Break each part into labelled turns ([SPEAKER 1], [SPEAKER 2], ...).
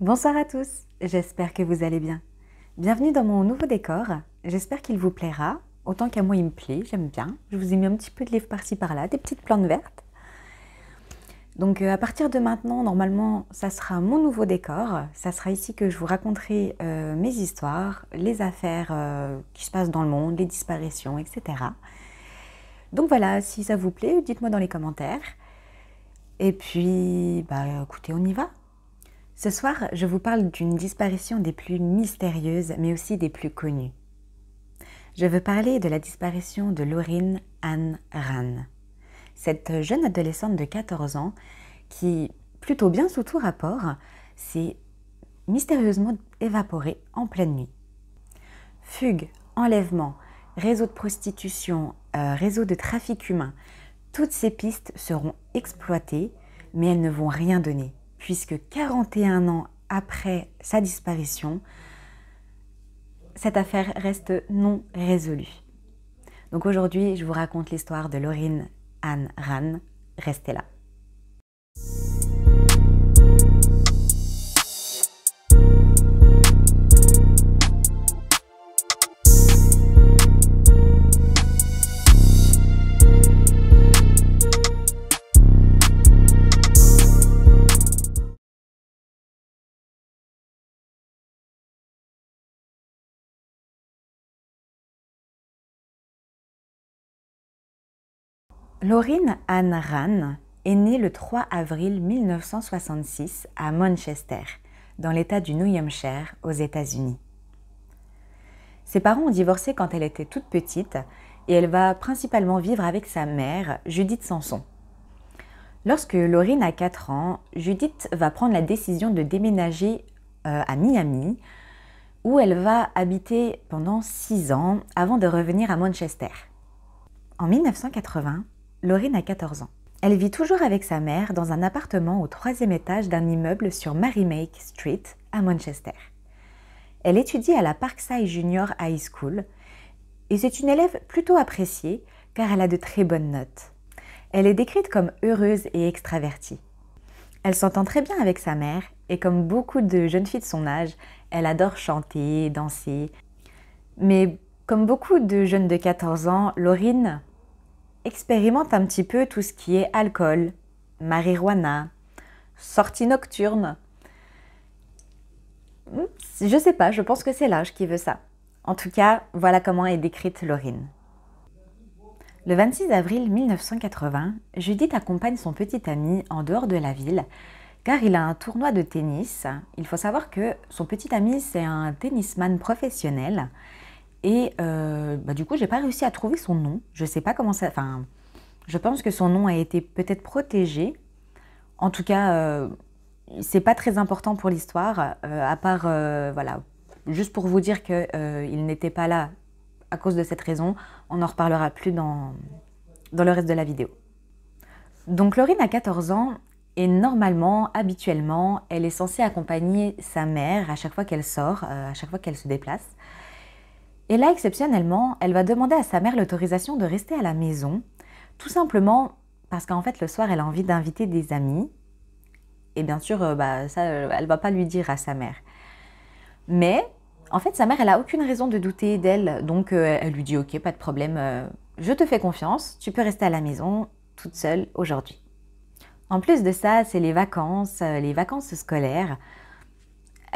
[SPEAKER 1] Bonsoir à tous, j'espère que vous allez bien. Bienvenue dans mon nouveau décor, j'espère qu'il vous plaira, autant qu'à moi il me plaît, j'aime bien. Je vous ai mis un petit peu de livres par-ci par-là, des petites plantes vertes. Donc euh, à partir de maintenant, normalement, ça sera mon nouveau décor. Ça sera ici que je vous raconterai euh, mes histoires, les affaires euh, qui se passent dans le monde, les disparitions, etc. Donc voilà, si ça vous plaît, dites-moi dans les commentaires. Et puis, bah écoutez, on y va. Ce soir, je vous parle d'une disparition des plus mystérieuses, mais aussi des plus connues. Je veux parler de la disparition de Laurine Anne Rann, cette jeune adolescente de 14 ans qui, plutôt bien sous tout rapport, s'est mystérieusement évaporée en pleine nuit. Fugue, enlèvement, réseau de prostitution, réseaux réseau de trafic humain, toutes ces pistes seront exploitées, mais elles ne vont rien donner puisque 41 ans après sa disparition, cette affaire reste non résolue. Donc aujourd'hui, je vous raconte l'histoire de Laurine Anne Rann. Restez là. Laurine Ann Rann est née le 3 avril 1966 à Manchester, dans l'État du New Hampshire, aux États-Unis. Ses parents ont divorcé quand elle était toute petite et elle va principalement vivre avec sa mère, Judith Sanson. Lorsque Laurine a 4 ans, Judith va prendre la décision de déménager euh, à Miami, où elle va habiter pendant 6 ans avant de revenir à Manchester. En 1980, Laurine a 14 ans. Elle vit toujours avec sa mère dans un appartement au troisième étage d'un immeuble sur Marymake Street à Manchester. Elle étudie à la Parkside Junior High School et c'est une élève plutôt appréciée car elle a de très bonnes notes. Elle est décrite comme heureuse et extravertie. Elle s'entend très bien avec sa mère et comme beaucoup de jeunes filles de son âge, elle adore chanter, danser. Mais comme beaucoup de jeunes de 14 ans, Laurine expérimente un petit peu tout ce qui est alcool, marijuana, sortie nocturne. Hmm, je ne sais pas, je pense que c'est l'âge qui veut ça. En tout cas, voilà comment est décrite Laurine. Le 26 avril 1980, Judith accompagne son petit ami en dehors de la ville car il a un tournoi de tennis. Il faut savoir que son petit ami, c'est un tennisman professionnel et euh, bah, du coup, j'ai pas réussi à trouver son nom. Je sais pas comment ça. Enfin, je pense que son nom a été peut-être protégé. En tout cas, ce euh, c'est pas très important pour l'histoire, euh, à part voilà, juste pour vous dire qu'il n'était pas là à cause de cette raison. On n'en reparlera plus dans dans le reste de la vidéo. Donc, Laurine a 14 ans et normalement, habituellement, elle est censée accompagner sa mère à chaque fois qu'elle sort, à chaque fois qu'elle se déplace. Et là, exceptionnellement, elle va demander à sa mère l'autorisation de rester à la maison, tout simplement parce qu'en fait, le soir, elle a envie d'inviter des amis. Et bien sûr, euh, bah, ça, euh, elle va pas lui dire à sa mère. Mais, en fait, sa mère, elle a aucune raison de douter d'elle, donc euh, elle lui dit, ok, pas de problème, je te fais confiance, tu peux rester à la maison toute seule aujourd'hui. En plus de ça, c'est les vacances, les vacances scolaires.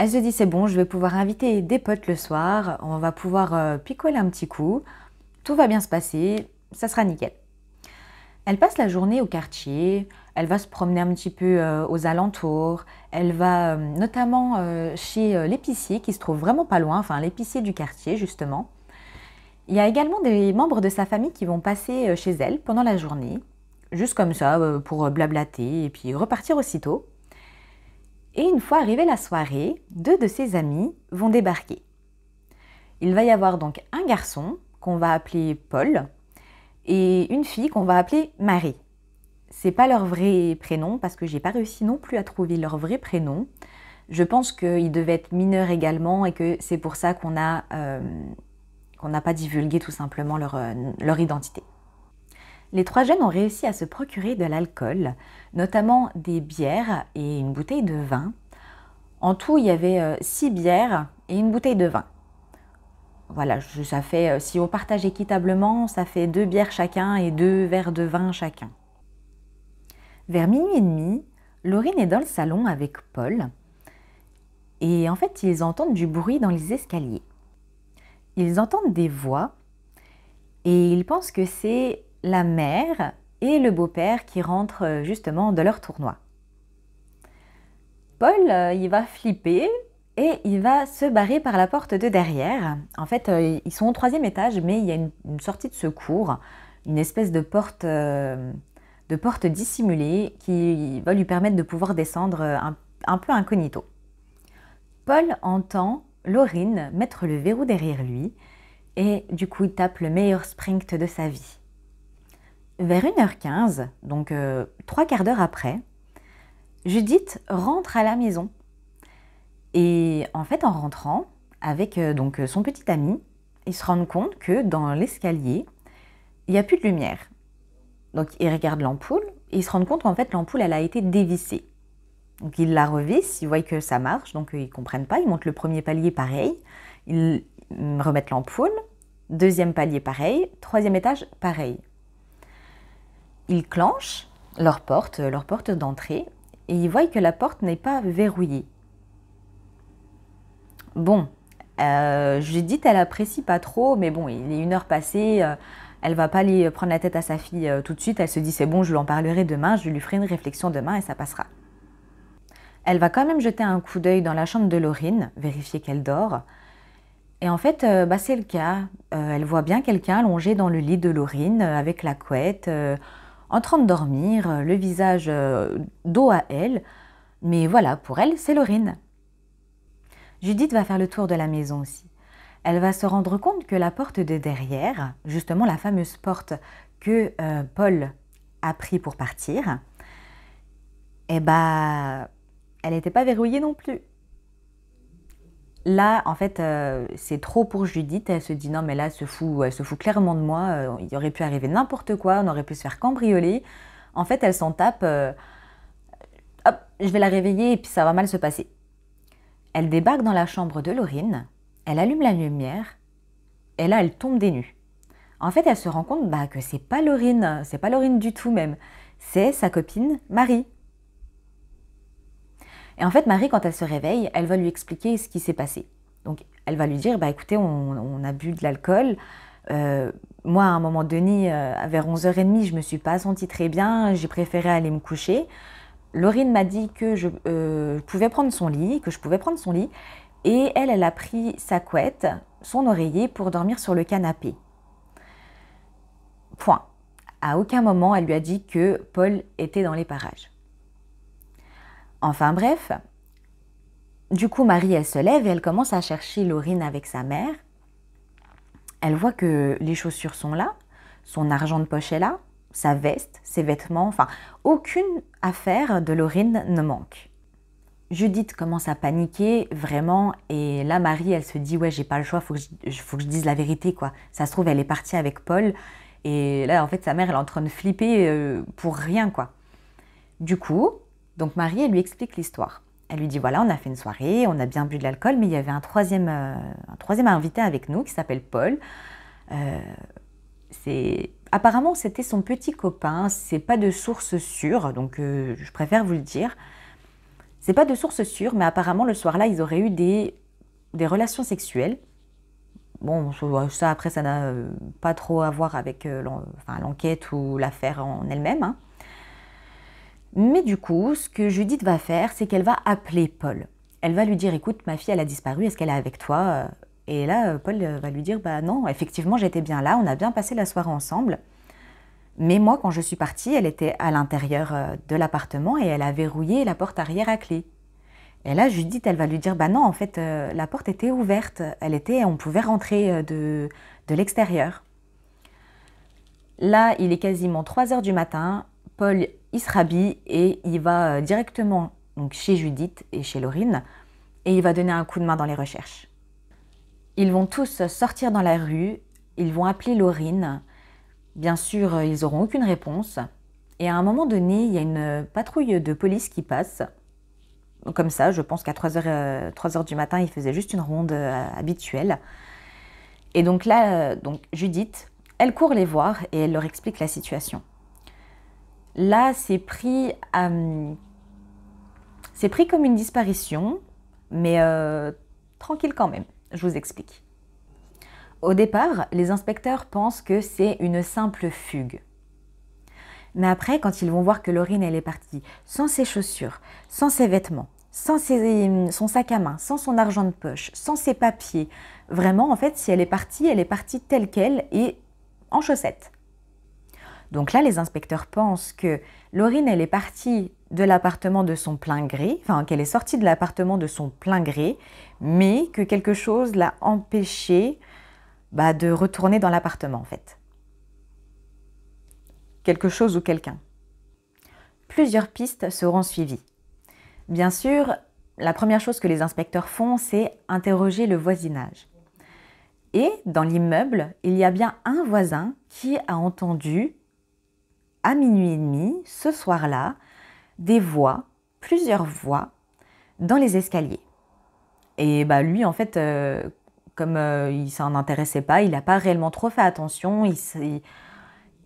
[SPEAKER 1] Elle se dit c'est bon, je vais pouvoir inviter des potes le soir, on va pouvoir euh, picoler un petit coup, tout va bien se passer, ça sera nickel. Elle passe la journée au quartier, elle va se promener un petit peu euh, aux alentours, elle va euh, notamment chez l'épicier qui se trouve vraiment pas loin, enfin l'épicier du quartier justement. Il y a également des membres de sa famille qui vont passer chez elle pendant la journée, juste comme ça pour blablater et puis repartir aussitôt. Et une fois arrivée la soirée, deux de ses amis vont débarquer. Il va y avoir donc un garçon qu'on va appeler Paul et une fille qu'on va appeler Marie. C'est pas leur vrai prénom parce que j'ai pas réussi non plus à trouver leur vrai prénom. Je pense qu'ils devaient être mineurs également et que c'est pour ça qu'on euh, n'a pas divulgué tout simplement leur euh, identité les trois jeunes ont réussi à se procurer de l'alcool, notamment des bières et une bouteille de vin. En tout, il y avait euh, six bières et une bouteille de vin. Voilà, ça fait, euh, si on partage équitablement, ça fait deux bières chacun et deux verres de vin chacun. Vers minuit et demi, Laurine est dans le salon avec Paul. Et en fait, ils entendent du bruit dans les escaliers. Ils entendent des voix et ils pensent que c'est la mère et le beau-père qui rentrent euh, justement de leur tournoi. Paul, euh, il va flipper et il va se barrer par la porte de derrière. En fait, euh, ils sont au troisième étage, mais il y a une, sortie de secours, une espèce de porte, de porte dissimulée qui va lui permettre de pouvoir descendre un, un peu incognito. Paul entend Laurine mettre le verrou derrière lui et du coup il tape le meilleur sprint de sa vie. Vers 1h15, donc euh, trois quarts d'heure après, Judith rentre à la maison. Et en fait, en rentrant avec euh, donc euh, son petit ami, ils se rendent compte que dans l'escalier, il n'y a plus de lumière. Donc ils regardent l'ampoule et ils se rendent compte qu'en fait l'ampoule elle a été dévissée. Donc ils la revissent, ils voient que ça marche, donc ils comprennent pas, ils montent le premier palier pareil, ils mm, remettent l'ampoule, deuxième palier pareil, troisième étage pareil. Ils clenchent leur porte, leur porte d'entrée, et ils voient que la porte n'est pas verrouillée. Bon, euh, Judith, elle apprécie pas trop, mais bon, il est une heure passée, euh, elle va pas aller prendre la tête à sa fille euh, tout de suite, elle se dit c'est bon, je lui en parlerai demain, je lui ferai une réflexion demain et ça passera. Elle va quand même jeter un coup d'œil dans la chambre de Laurine, vérifier qu'elle dort. Et en fait, euh, bah, c'est le cas. elle voit bien quelqu'un allongé dans le lit de Laurine avec la couette en train de dormir, euh, le visage euh, dos à elle. Mais voilà, pour elle, c'est Lorine. Judith va faire le tour de la maison aussi. Elle va se rendre compte que la porte de derrière, justement la fameuse porte que euh, Paul a pris pour partir, eh bah, elle n'était pas verrouillée non plus. Là, en fait, euh, c'est trop pour Judith. Elle se dit non, mais là, elle se fout, elle se fout clairement de moi. Euh, il aurait pu arriver n'importe quoi. On aurait pu se faire cambrioler. En fait, elle s'en tape. Euh, hop, je vais la réveiller et puis ça va mal se passer. Elle débarque dans la chambre de Laurine. Elle allume la lumière. Et là, elle tombe des nues. En fait, elle se rend compte bah, que c'est pas Laurine, c'est pas Laurine du tout même. C'est sa copine Marie, et en fait, Marie, quand elle se réveille, elle va lui expliquer ce qui s'est passé. Donc, elle va lui dire, bah, écoutez, on, a bu de l'alcool. Euh, moi, à un moment donné, euh, vers 11h30, je ne me suis pas sentie très bien, j'ai préféré aller me coucher. Laurine m'a dit que euh, je pouvais prendre son lit, que je pouvais prendre son lit, et elle, elle a pris sa couette, son oreiller pour dormir sur le canapé. Point. À aucun moment, elle lui a dit que Paul était dans les parages. Enfin bref, du coup Marie, elle se lève et elle commence à chercher Laurine avec sa mère. Elle voit que les chaussures sont là, son argent de poche est là, sa veste, ses vêtements, enfin, aucune affaire de Laurine ne manque. Judith commence à paniquer vraiment et là Marie elle se dit ouais j'ai pas le choix faut je, faut que je dise la vérité quoi ça se trouve elle est partie avec Paul et là en fait sa mère elle est en train de flipper euh, pour rien quoi du coup donc Marie, elle lui explique l'histoire. Elle lui dit voilà, on a fait une soirée, on a bien bu de l'alcool, mais il y avait un troisième, euh, invité avec nous qui s'appelle Paul. Euh, apparemment c'était son petit copain. C'est pas de source sûre, donc euh, je préfère vous le dire. C'est pas de source sûre, mais apparemment le soir-là, ils auraient eu des, relations sexuelles. Bon, ça après, ça n'a pas trop à voir avec l'enquête ou l'affaire en elle-même. Hein. Mais du coup, ce que Judith va faire, c'est qu'elle va appeler Paul. Elle va lui dire, écoute, ma fille, elle a disparu, est-ce qu'elle est avec toi euh? Et là, euh, Paul euh, va lui dire, bah non, effectivement, j'étais bien là, on a bien passé la soirée ensemble. Mais moi, quand je suis partie, elle était à l'intérieur de l'appartement et elle a verrouillé la porte arrière à clé. Et là, Judith, elle va lui dire, bah non, en fait, la porte était ouverte, elle était, on pouvait rentrer de, de l'extérieur. Là, il est quasiment 3 heures du matin, Paul il se rhabille et il va euh, directement donc chez Judith et chez Laurine et il va donner un coup de main dans les recherches. Ils vont tous sortir dans la rue, ils vont appeler Laurine. Bien sûr, euh, ils n'auront aucune réponse. Et à un moment donné, il y a une euh, patrouille de police qui passe. Comme ça, je pense qu'à 3h, du matin, ils faisaient juste une ronde habituelle. Et donc là, donc Judith, elle court les voir et elle leur explique la situation. Là, c'est pris, euh, c'est pris comme une disparition, mais euh, tranquille quand même, je vous explique. Au départ, les inspecteurs pensent que c'est une simple fugue. Mais après, quand ils vont voir que Laurine, elle est partie sans ses chaussures, sans ses vêtements, sans son sac à main, sans son argent de poche, sans ses papiers, vraiment, en fait, si elle est partie, elle est partie telle qu'elle et en chaussettes. Donc là, les inspecteurs pensent que Laurine, elle est partie de l'appartement de son plein gré, enfin qu'elle est sortie de l'appartement de son plein gré, mais que quelque chose l'a empêchée bah, de retourner dans l'appartement en fait. Quelque chose ou quelqu'un. Plusieurs pistes seront suivies. Bien sûr, la première chose que les inspecteurs font, c'est interroger le voisinage. Et dans l'immeuble, il y a bien un voisin qui a entendu à minuit et demi, ce soir-là, des voix, plusieurs voix, dans les escaliers. Et bah lui, en fait, euh, comme euh, il s'en intéressait pas, il n'a pas réellement trop fait attention, il ne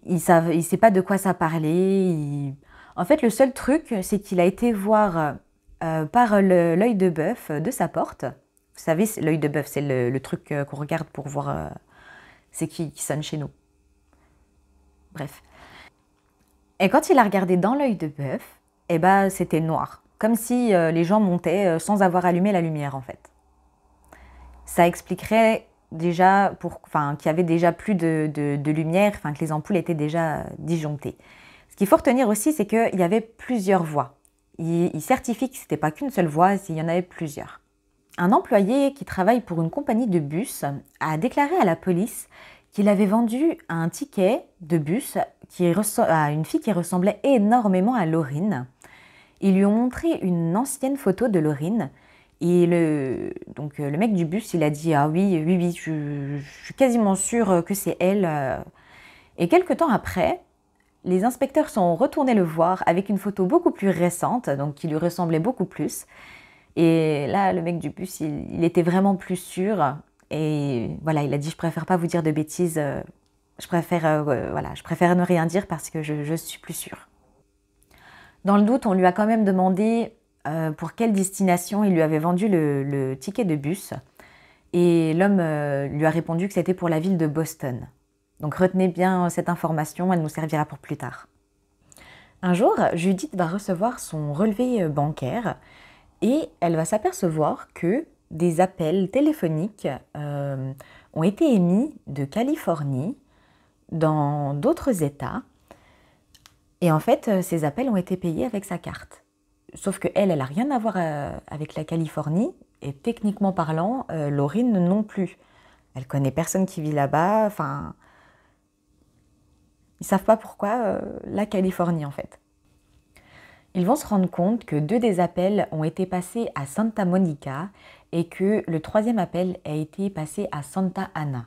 [SPEAKER 1] il, sait pas de quoi ça parlait. En fait, le seul truc, c'est qu'il a été voir euh, par l'œil de bœuf de sa porte. Vous savez, l'œil de bœuf, c'est le, truc qu'on regarde pour voir c'est qui sonne chez nous. Bref. Et quand il a regardé dans l'œil de bœuf, eh ben, c'était noir, comme si euh, les gens montaient euh, sans avoir allumé la lumière en fait. Ça expliquerait déjà qu'il y avait déjà plus de, de, de lumière, que les ampoules étaient déjà euh, disjonctées. Ce qu'il faut retenir aussi, c'est qu'il y avait plusieurs voies. Il, certifie que ce n'était pas qu'une seule voie, s'il y en avait plusieurs. Un employé qui travaille pour une compagnie de bus a déclaré à la police qu'il avait vendu un ticket de bus qui à une fille qui ressemblait énormément à Laurine. Ils lui ont montré une ancienne photo de Laurine. Et le, donc euh, le mec du bus, il a dit Ah oui, oui, oui, je, suis quasiment sûr euh, que c'est elle. Euh. Et quelques temps après, les inspecteurs sont retournés le voir avec une photo beaucoup plus récente, donc qui lui ressemblait beaucoup plus. Et là, le mec du bus, il était vraiment plus sûr. Et voilà, il a dit je préfère pas vous dire de bêtises, euh, je préfère, euh, euh, voilà, je préfère ne rien dire parce que je, suis plus sûre. Dans le doute, on lui a quand même demandé pour quelle destination il lui avait vendu le, ticket de bus. Et l'homme lui a répondu que c'était pour la ville de Boston. Donc retenez bien cette information, elle nous servira pour plus tard. Un jour, Judith va recevoir son relevé bancaire et elle va s'apercevoir que des appels téléphoniques euh, ont été émis de Californie dans d'autres États. Et en fait, euh, ces appels ont été payés avec sa carte. Sauf que elle, elle n'a rien à voir euh, avec la Californie, et techniquement parlant, Laurine non plus. Elle connaît personne qui vit là-bas, enfin... Ils savent pas pourquoi la Californie en fait. Ils vont se rendre compte que deux des appels ont été passés à Santa Monica et que le troisième appel a été passé à Santa Ana.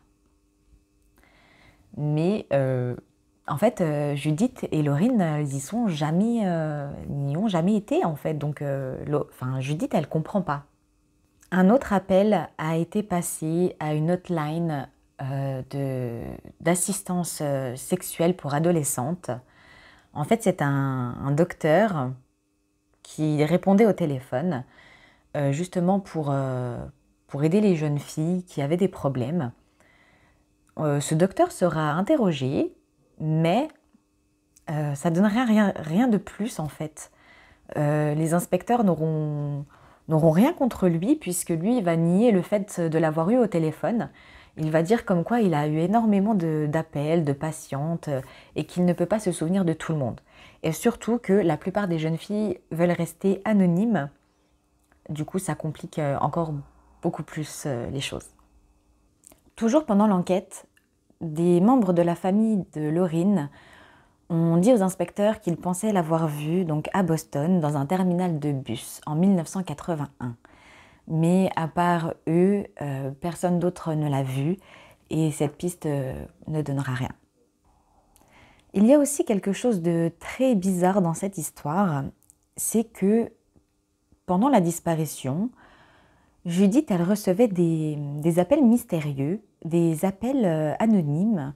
[SPEAKER 1] Mais euh, en fait, euh, Judith et Laurine, elles euh, sont jamais, n'y ont jamais été en fait. Donc, enfin, Judith, elle comprend pas. Un autre appel a été passé à une hotline d'assistance sexuelle pour adolescentes. En fait, c'est un, docteur qui répondait au téléphone euh, justement euh, pour, aider les jeunes filles qui avaient des problèmes. Euh, ce docteur sera interrogé, mais ça ne donnera rien, rien, de plus en fait. les inspecteurs n'auront rien contre lui puisque lui va nier le fait de l'avoir eu au téléphone. Il va dire comme quoi il a eu énormément d'appels, de patientes et qu'il ne peut pas se souvenir de tout le monde. Et surtout que la plupart des jeunes filles veulent rester anonymes du coup, ça complique euh, encore beaucoup plus euh, les choses. Toujours pendant l'enquête, des membres de la famille de Laurine ont dit aux inspecteurs qu'ils pensaient l'avoir vue donc à Boston dans un terminal de bus en 1981. Mais à part eux, euh, personne d'autre ne l'a vue et cette piste ne donnera rien. Il y a aussi quelque chose de très bizarre dans cette histoire, c'est que pendant la disparition, Judith, elle recevait des, appels mystérieux, des appels euh, anonymes.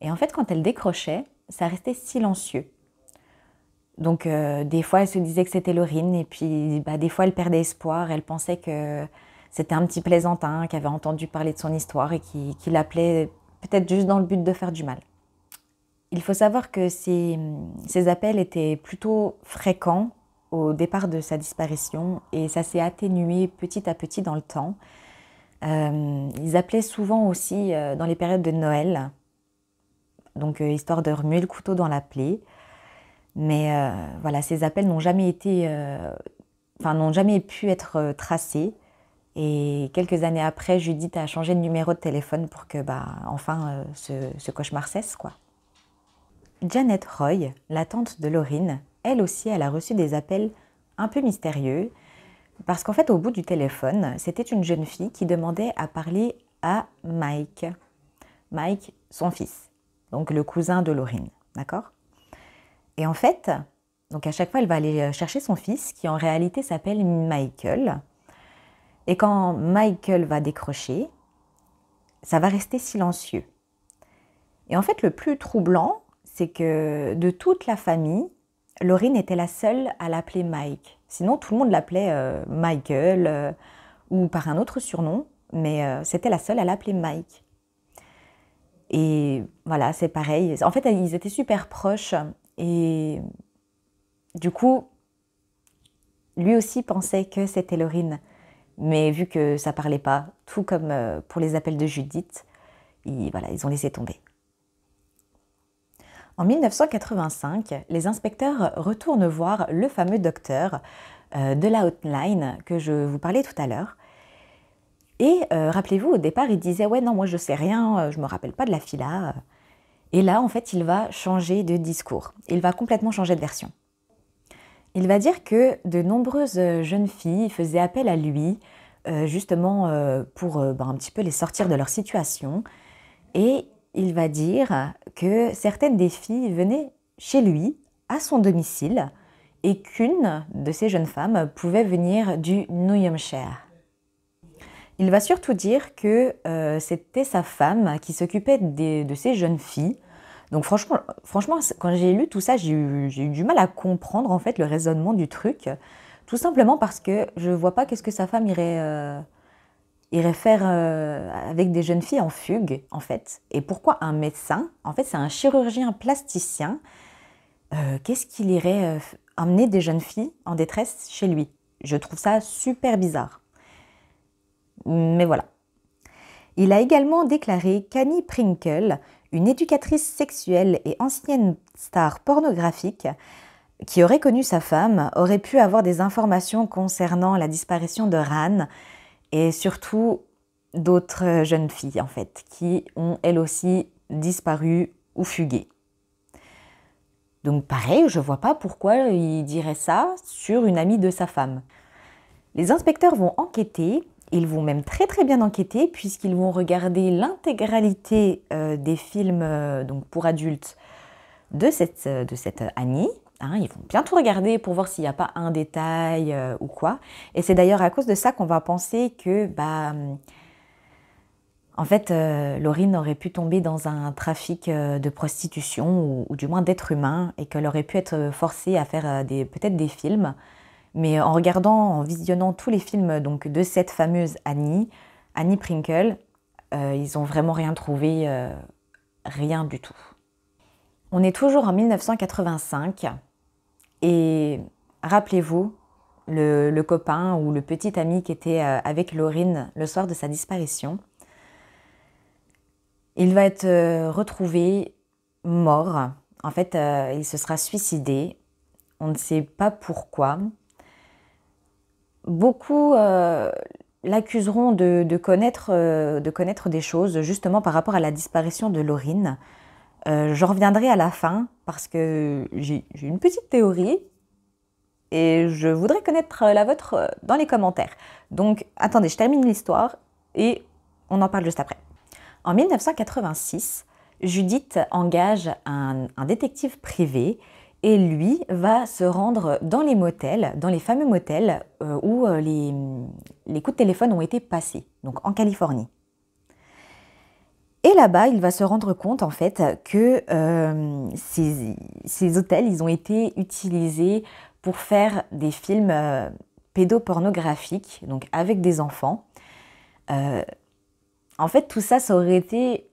[SPEAKER 1] Et en fait, quand elle décrochait, ça restait silencieux. Donc, euh, des fois, elle se disait que c'était Lorine. et puis bah, des fois, elle perdait espoir. Elle pensait que c'était un petit plaisantin qui avait entendu parler de son histoire et qui, l'appelait peut-être juste dans le but de faire du mal. Il faut savoir que ces appels étaient plutôt fréquents au départ de sa disparition et ça s'est atténué petit à petit dans le temps. Euh, ils appelaient souvent aussi euh, dans les périodes de Noël, donc euh, histoire de remuer le couteau dans la plaie. Mais voilà, ces appels n'ont jamais été, enfin n'ont jamais pu être tracés. Et quelques années après, Judith a changé de numéro de téléphone pour que, bah, enfin, ce, ce cauchemar cesse, quoi. Janet Roy, la tante de Laurine, elle aussi, elle a reçu des appels un peu mystérieux, parce qu'en fait, au bout du téléphone, c'était une jeune fille qui demandait à parler à Mike. Mike, son fils, donc le cousin de Laurine, d'accord Et en fait, donc à chaque fois, elle va aller euh, chercher son fils, qui en réalité s'appelle Michael. Et quand Michael va décrocher, ça va rester silencieux. Et en fait, le plus troublant, c'est que de toute la famille, Laurine était la seule à l'appeler Mike. Sinon, tout le monde l'appelait euh, Michael euh, ou par un autre surnom, mais euh, c'était la seule à l'appeler Mike. Et voilà, c'est pareil. En fait, ils étaient super proches et du coup, lui aussi pensait que c'était Laurine. Mais vu que ça parlait pas, tout comme pour les appels de Judith, voilà, ils ont laissé tomber. En 1985, les inspecteurs retournent voir le fameux docteur euh, de la hotline que je vous parlais tout à l'heure. Et euh, rappelez-vous, au départ, il disait Ouais, non, moi je sais rien, euh, je me rappelle pas de la fila. Et là, en fait, il va changer de discours. Il va complètement changer de version. Il va dire que de nombreuses jeunes filles faisaient appel à lui, justement pour ben, un petit peu les sortir de leur situation. Et il va dire que certaines des filles venaient chez lui, à son domicile, et qu'une de ces jeunes femmes pouvait venir du New Hampshire. Il va surtout dire que euh, c'était sa femme qui s'occupait de ces jeunes filles. Donc franchement, franchement quand j'ai lu tout ça, j'ai eu, du mal à comprendre en fait le raisonnement du truc, tout simplement parce que je ne vois pas qu'est-ce que sa femme irait... Euh, il faire euh, avec des jeunes filles en fugue, en fait. Et pourquoi un médecin En fait, c'est un chirurgien plasticien. Euh, qu'est-ce qu'il irait amener euh, emmener des jeunes filles en détresse chez lui Je trouve ça super bizarre. Mais voilà. Il a également déclaré qu'Annie Prinkle, une éducatrice sexuelle et ancienne star pornographique, qui aurait connu sa femme, aurait pu avoir des informations concernant la disparition de Ran, et surtout d'autres jeunes filles en fait, qui ont elles aussi disparu ou fugué. Donc pareil, je vois pas pourquoi il dirait ça sur une amie de sa femme. Les inspecteurs vont enquêter, ils vont même très très bien enquêter puisqu'ils vont regarder l'intégralité euh, des films euh, donc pour adultes de cette, euh, de cette Hein, ils vont bientôt regarder pour voir s'il n'y a pas un détail euh, ou quoi. Et c'est d'ailleurs à cause de ça qu'on va penser que, bah, en fait, euh, Laurine aurait pu tomber dans un trafic euh, de prostitution ou, du moins d'êtres humains et qu'elle aurait pu être forcée à faire des, peut-être des films. Mais en regardant, en visionnant tous les films donc, de cette fameuse Annie, Annie Prinkle, ils n'ont vraiment rien trouvé, rien du tout. On est toujours en 1985. Et rappelez-vous, le, copain ou le petit ami qui était euh, avec Laurine le soir de sa disparition, il va être euh, retrouvé mort. En fait, euh, il se sera suicidé. On ne sait pas pourquoi. Beaucoup l'accuseront de, connaître, de connaître des choses justement par rapport à la disparition de Laurine. Euh, je J'en reviendrai à la fin parce que j'ai une petite théorie et je voudrais connaître euh, la vôtre euh, dans les commentaires. Donc attendez, je termine l'histoire et on en parle juste après. En 1986, Judith engage un, détective privé et lui va se rendre dans les motels, dans les fameux motels où les coups de téléphone ont été passés, donc en Californie. Et là-bas, il va se rendre compte en fait que euh, ces, hôtels, ils ont été utilisés pour faire des films euh, pédopornographiques, donc avec des enfants. Euh, en fait, tout ça, ça aurait été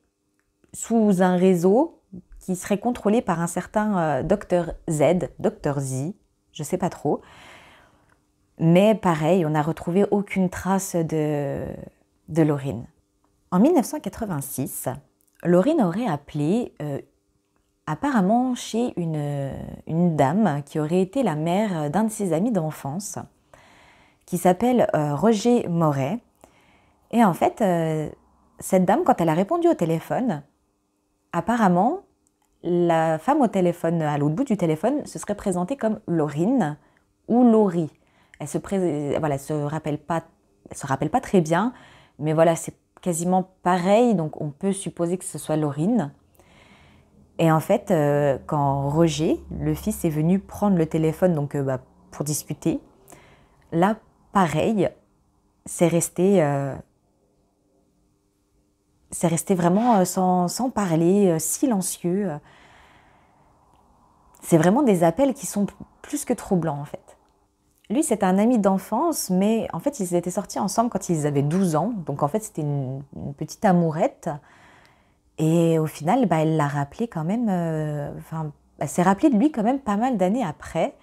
[SPEAKER 1] sous un réseau qui serait contrôlé par un certain docteur Z, docteur Z, je sais pas trop. Mais pareil, on n'a retrouvé aucune trace de, de Laurine. En 1986, Laurine aurait appelé euh, apparemment chez une, une, dame qui aurait été la mère d'un de ses amis d'enfance, qui s'appelle euh, Roger Moret. Et en fait, euh, cette dame, quand elle a répondu au téléphone, apparemment, la femme au téléphone, à l'autre bout du téléphone, se serait présentée comme Laurine ou Laurie. Elle se, voilà, se rappelle pas, se rappelle pas très bien, mais voilà, c'est quasiment pareil, donc on peut supposer que ce soit Laurine. Et en fait, euh, quand Roger, le fils, est venu prendre le téléphone donc, euh, bah, pour discuter, là, pareil, c'est resté, euh, c'est resté vraiment sans, sans, parler, silencieux. C'est vraiment des appels qui sont plus que troublants en fait. Lui, c'est un ami d'enfance, mais en fait, ils étaient sortis ensemble quand ils avaient 12 ans. Donc, en fait, c'était une, petite amourette. Et au final, bah, elle l'a rappelé quand même. Euh, elle s'est rappelée de lui quand même pas mal d'années après.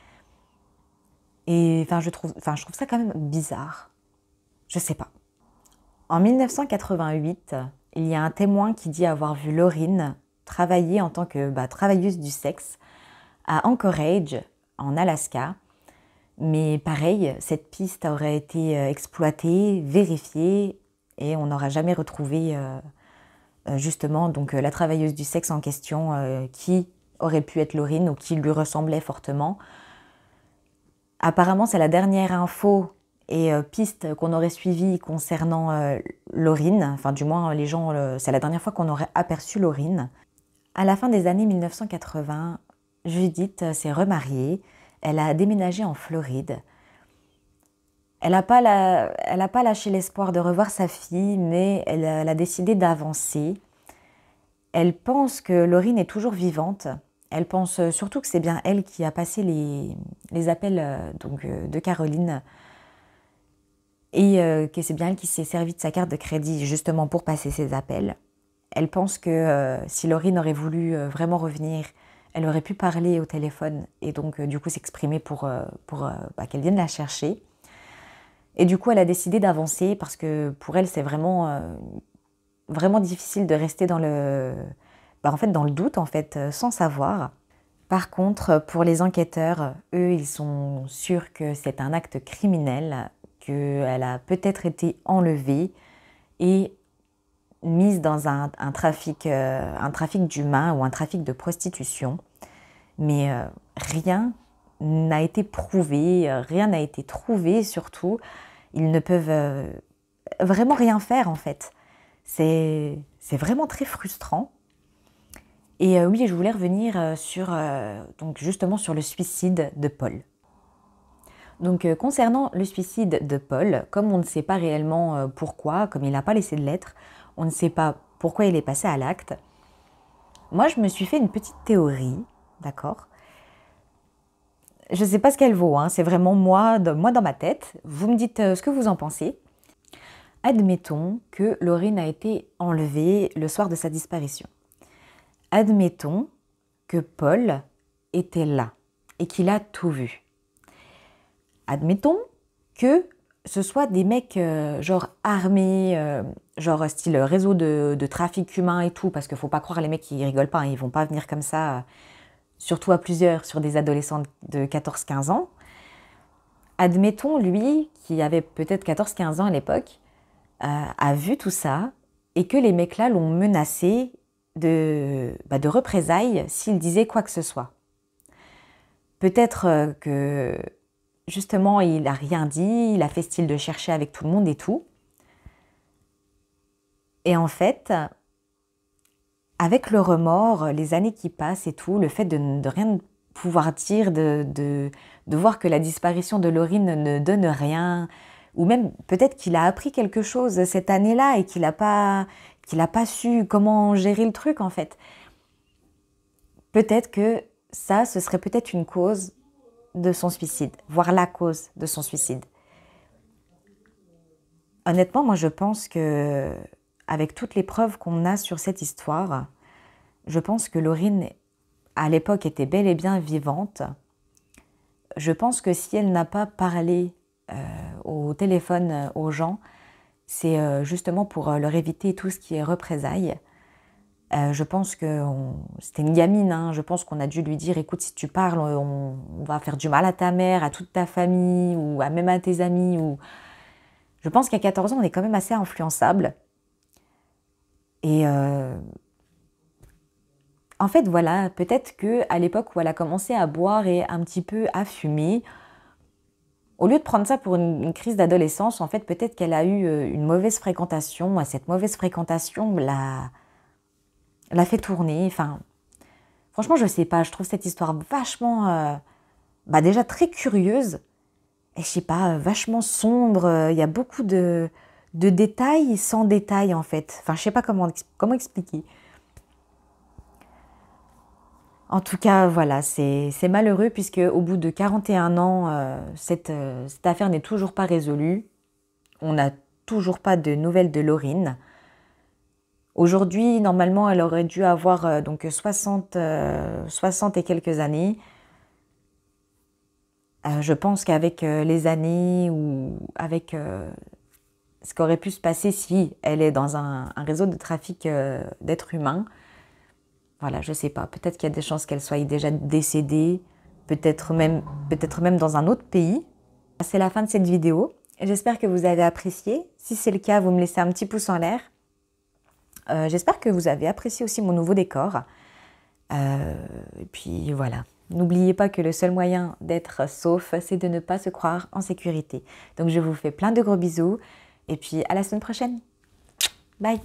[SPEAKER 1] Et enfin, je trouve, ça quand même bizarre. Je sais pas. En 1988, il y a un témoin qui dit avoir vu Laurine travailler en tant que bah, travailleuse du sexe à Anchorage, en Alaska, mais pareil, cette piste aurait été euh, exploitée, vérifiée, et on n'aura jamais retrouvé euh, euh, justement donc la travailleuse du sexe en question qui aurait pu être Laurine ou qui lui ressemblait fortement. Apparemment, c'est la dernière info et piste qu'on aurait suivie concernant Laurine. Enfin, du moins, les gens, c'est la dernière fois qu'on aurait aperçu Laurine. À la fin des années 1980, Judith s'est remariée. Elle a déménagé en Floride. Elle n'a pas, lâché l'espoir de revoir sa fille, mais elle, a décidé d'avancer. Elle pense que Laurine est toujours vivante. Elle pense surtout que c'est bien elle qui a passé les, appels euh, donc, euh, de Caroline et euh, que c'est bien elle qui s'est servie de sa carte de crédit justement pour passer ses appels. Elle pense que si Laurine aurait voulu vraiment revenir, elle aurait pu parler au téléphone et donc euh, du coup s'exprimer pour, euh, pour euh, bah, qu'elle vienne la chercher. Et du coup, elle a décidé d'avancer parce que pour elle, c'est vraiment, vraiment difficile de rester dans le, bah, en fait, dans le doute, en fait, sans savoir. Par contre, pour les enquêteurs, eux, ils sont sûrs que c'est un acte criminel, qu'elle a peut-être été enlevée et mise dans un, trafic, euh, un trafic d'humains ou un trafic de prostitution. Mais euh, rien n'a été prouvé, euh, rien n'a été trouvé surtout. Ils ne peuvent vraiment rien faire en fait. C'est vraiment très frustrant. Et oui, je voulais revenir sur, donc justement sur le suicide de Paul. Donc concernant le suicide de Paul, comme on ne sait pas réellement pourquoi, comme il n'a pas laissé de lettre, on ne sait pas pourquoi il est passé à l'acte. Moi, je me suis fait une petite théorie, d'accord Je ne sais pas ce qu'elle vaut, hein, c'est vraiment moi, moi dans ma tête. Vous me dites euh, ce que vous en pensez. Admettons que Lorraine a été enlevée le soir de sa disparition. Admettons que Paul était là et qu'il a tout vu. Admettons que ce soit des mecs euh, genre armés, euh, genre euh, style euh, réseau de, trafic humain et tout, parce qu'il faut pas croire les mecs qui rigolent pas, ils hein, ils vont pas venir comme ça, euh, surtout à plusieurs, sur des adolescents de 14-15 ans. Admettons, lui, qui avait peut-être 14-15 ans à l'époque, a vu tout ça et que les mecs-là l'ont menacé de, bah, de représailles s'il disait quoi que ce soit. Peut-être que justement il n'a rien dit, il a fait style de chercher avec tout le monde et tout. Et en fait, avec le remords, les années qui passent et tout, le fait de, de rien pouvoir dire, de, de, voir que la disparition de Laurine ne donne rien, ou même peut-être qu'il a appris quelque chose cette année-là et qu'il n'a pas, qu'il pas su comment gérer le truc en fait. Peut-être que ça, ce serait peut-être une cause de son suicide, voire la cause de son suicide. Honnêtement, moi je pense que avec toutes les preuves qu'on a sur cette histoire, je pense que Laurine, à l'époque, était bel et bien vivante. Je pense que si elle n'a pas parlé euh, au téléphone euh, aux gens, c'est euh, justement pour leur éviter tout ce qui est représailles. je pense que c'était une gamine, hein. je pense qu'on a dû lui dire écoute, si tu parles, on... on, va faire du mal à ta mère, à toute ta famille, ou à même à tes amis. Ou... Je pense qu'à 14 ans, on est quand même assez influençable. Et euh, en fait, voilà, peut-être que à l'époque où elle a commencé à boire et un petit peu à fumer, au lieu de prendre ça pour une, crise d'adolescence, en fait, peut-être qu'elle a eu euh, une mauvaise fréquentation. cette mauvaise fréquentation l'a, l'a fait tourner. Enfin, franchement, je sais pas. Je trouve cette histoire vachement, euh, bah, déjà très curieuse. Et je sais pas, vachement sombre. Il y a beaucoup de, de détails sans détails en fait. Enfin, je sais pas comment, comment expliquer. En tout cas, voilà, c'est malheureux puisque au bout de 41 ans, euh, cette, euh, cette, affaire n'est toujours pas résolue. On n'a toujours pas de nouvelles de Lorine. Aujourd'hui, normalement, elle aurait dû avoir euh, donc 60, 60 et quelques années. je pense qu'avec les années ou avec ce qu'aurait pu se passer si elle est dans un, réseau de trafic euh, d'êtres humains. Voilà, je sais pas. Peut-être qu'il y a des chances qu'elle soit déjà décédée, peut-être même, peut-être même dans un autre pays. C'est la fin de cette vidéo. J'espère que vous avez apprécié. Si c'est le cas, vous me laissez un petit pouce en l'air. Euh, j'espère que vous avez apprécié aussi mon nouveau décor. Euh, et puis voilà. N'oubliez pas que le seul moyen d'être sauf, c'est de ne pas se croire en sécurité. Donc je vous fais plein de gros bisous. Et puis à la semaine prochaine. Bye